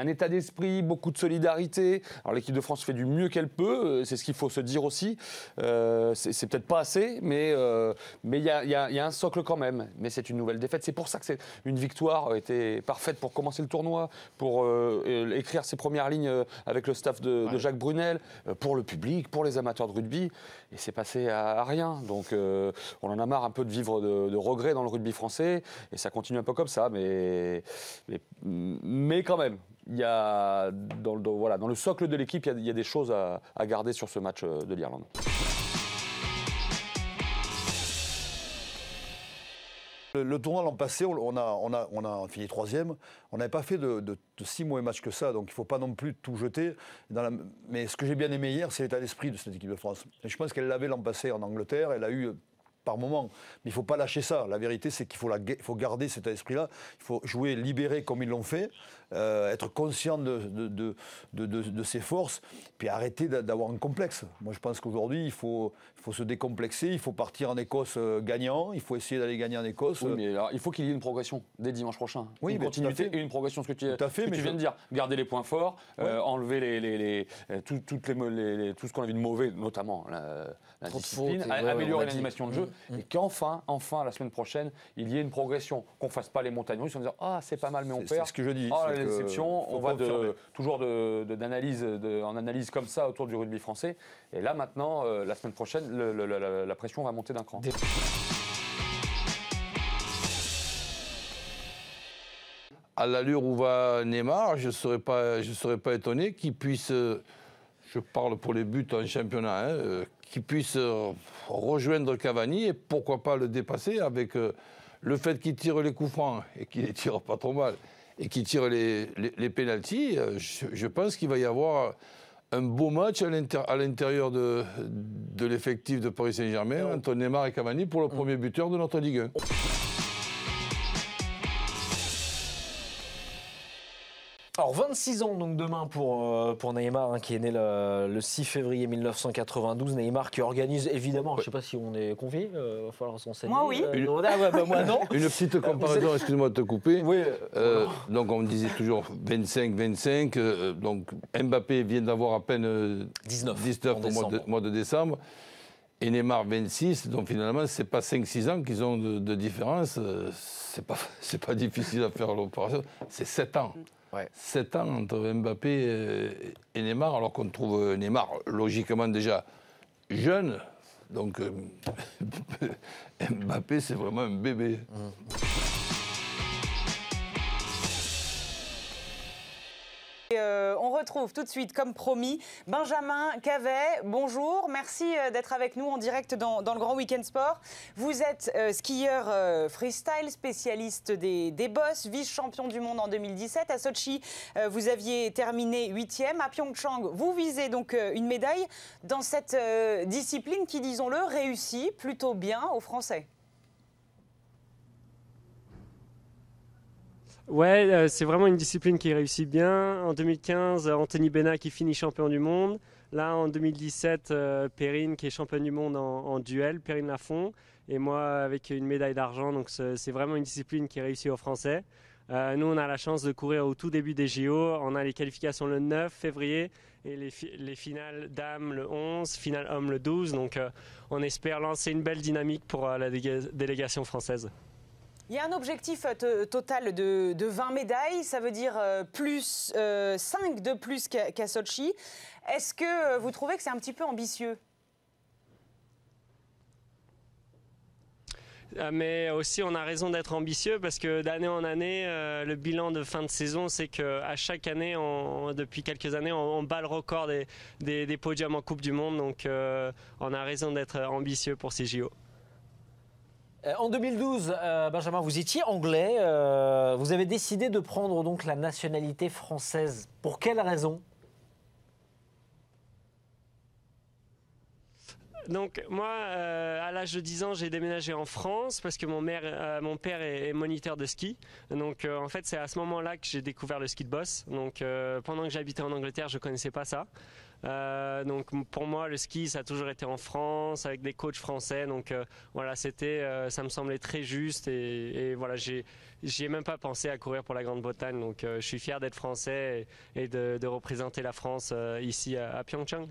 un état d'esprit, beaucoup de solidarité. Alors l'équipe de France fait du mieux qu'elle peut, euh, c'est ce qu'il faut se dire aussi. Euh, c'est peut-être pas assez, mais euh, mais il y a, un socle quand même. Mais c'est une nouvelle défaite. C'est pour ça que c'est une victoire était parfaite pour commencer le tournoi, pour écrire ses premières lignes avec le staff de, Jacques Brunel, pour le public, pour les amateurs de rugby. Et c'est passé à, rien. Donc on en a marre un peu de vivre de, de regrets dans le rugby français. Et ça continue un peu comme ça, mais, mais quand même, il y a, dans, le, voilà, dans le socle de l'équipe, il, y, a des choses à, garder sur ce match euh, de l'Irlande. Le, tournoi l'an passé, on a, on, a, on a fini troisième. On n'avait pas fait de, de, si mauvais match que ça, donc il ne faut pas non plus tout jeter. Dans Mais ce que j'ai bien aimé hier, c'est l'état d'esprit de cette équipe de France. Et je pense qu'elle l'avait l'an passé en Angleterre. Elle a eu par moment. Mais il faut pas lâcher ça. La vérité, c'est qu'il faut, la, faut garder cet esprit-là. Il faut jouer libéré comme ils l'ont fait, euh, être conscient de, de, de, de, ses forces, puis arrêter d'avoir un complexe. Moi, je pense qu'aujourd'hui, il faut, il faut se décomplexer, il faut partir en Écosse euh, gagnant, il faut essayer d'aller gagner en Écosse. Euh. mais alors, il faut qu'il y ait une progression dès dimanche prochain. Oui, une continuité et une progression, ce que tu, tout fait, mais tu viens de dire. Garder les points forts, enlever les, les, les, tout, toutes les, ce qu'on a vu de mauvais, notamment la, améliorer l'animation de jeu. Mm. Mm. et qu'enfin, enfin, la semaine prochaine, il y ait une progression, qu'on ne fasse pas les montagnes russes en disant Ah, c'est pas mal, mais on perd. C'est ce que je dis. Ah, la on va de, toujours d'analyse, en analyse comme ça autour du rugby français. Et là, maintenant, euh, la semaine prochaine, la, pression va monter d'un cran. à l'allure où va Neymar, je ne serais, pas, serais pas étonné qu'il puisse, euh, je parle pour les buts en championnat, hein, euh, qui puisse euh, rejoindre Cavani et pourquoi pas le dépasser avec euh, le fait qu'il tire les coups francs et qu'il les tire pas trop mal et qu'il tire les, les, pénalties, euh, je, pense qu'il va y avoir un beau match à l'intérieur de, de l'effectif de Paris Saint-Germain entre Neymar et Cavani pour le premier buteur de notre Ligue 1. Alors 26 ans donc demain pour, euh, Neymar hein, qui est né le, 6 février 1992. Neymar qui organise évidemment, je ne sais pas si on est convié, il euh, va falloir Moi oui. Euh, une... Ah, bah, moi non. Une petite comparaison, excuse-moi de te couper. Oui, donc on disait toujours 25, 25. donc Mbappé vient d'avoir à peine 19, au mois de, décembre et Neymar 26, donc finalement, ce n'est pas 5-6 ans qu'ils ont de, différence, c'est pas, pas difficile à faire l'opération, c'est 7 ans. 7 ans entre Mbappé euh, et Neymar, alors qu'on trouve euh, Neymar logiquement déjà jeune. Donc euh, Mbappé, c'est vraiment un bébé. Mmh. Euh, on retrouve tout de suite, comme promis, Benjamin Cavet. Bonjour, merci euh, d'être avec nous en direct dans, le Grand Week-end Sport. Vous êtes euh, skieur freestyle, spécialiste des, des bosses, vice-champion du monde en 2017. À Sochi, vous aviez terminé huitième. À Pyeongchang, vous visez donc une médaille dans cette discipline qui, disons-le, réussit plutôt bien aux Français. Ouais, euh, c'est vraiment une discipline qui réussit bien. En 2015, euh, Anthony Bena qui finit champion du monde. Là, en 2017, euh, Perrine qui est championne du monde en, duel, Perrine Lafont. Et moi, avec une médaille d'argent. Donc, c'est vraiment une discipline qui réussit aux Français. nous, on a la chance de courir au tout début des JO. On a les qualifications le 9 février et les, finales dames le 11, finale homme le 12. Donc, on espère lancer une belle dynamique pour la délégation française. Il y a un objectif euh, total de, 20 médailles, ça veut dire euh, plus 5 euh, de plus qu'à Solchi. Est-ce que vous trouvez que c'est un petit peu ambitieux mais aussi on a raison d'être ambitieux parce que d'année en année, le bilan de fin de saison, c'est que à chaque année, depuis quelques années, on, bat le record des, podiums en Coupe du Monde. Donc on a raison d'être ambitieux pour ces JO. Euh, en 2012, euh, Benjamin, vous étiez anglais. Euh, vous avez décidé de prendre donc la nationalité française. Pour quelle raison Donc moi, à l'âge de 10 ans, j'ai déménagé en France parce que mon, mon père est, moniteur de ski. Donc en fait, c'est à ce moment-là que j'ai découvert le ski de boss. Donc pendant que j'habitais en Angleterre, je connaissais pas ça. Euh, donc pour moi, le ski, ça a toujours été en France, avec des coachs français. Donc euh, voilà, c'était, euh, ça me semblait très juste. Et, et voilà, j'ai, même pas pensé à courir pour la Grande-Bretagne. Donc je suis fier d'être français et, de, représenter la France ici à, à Pyeongchang.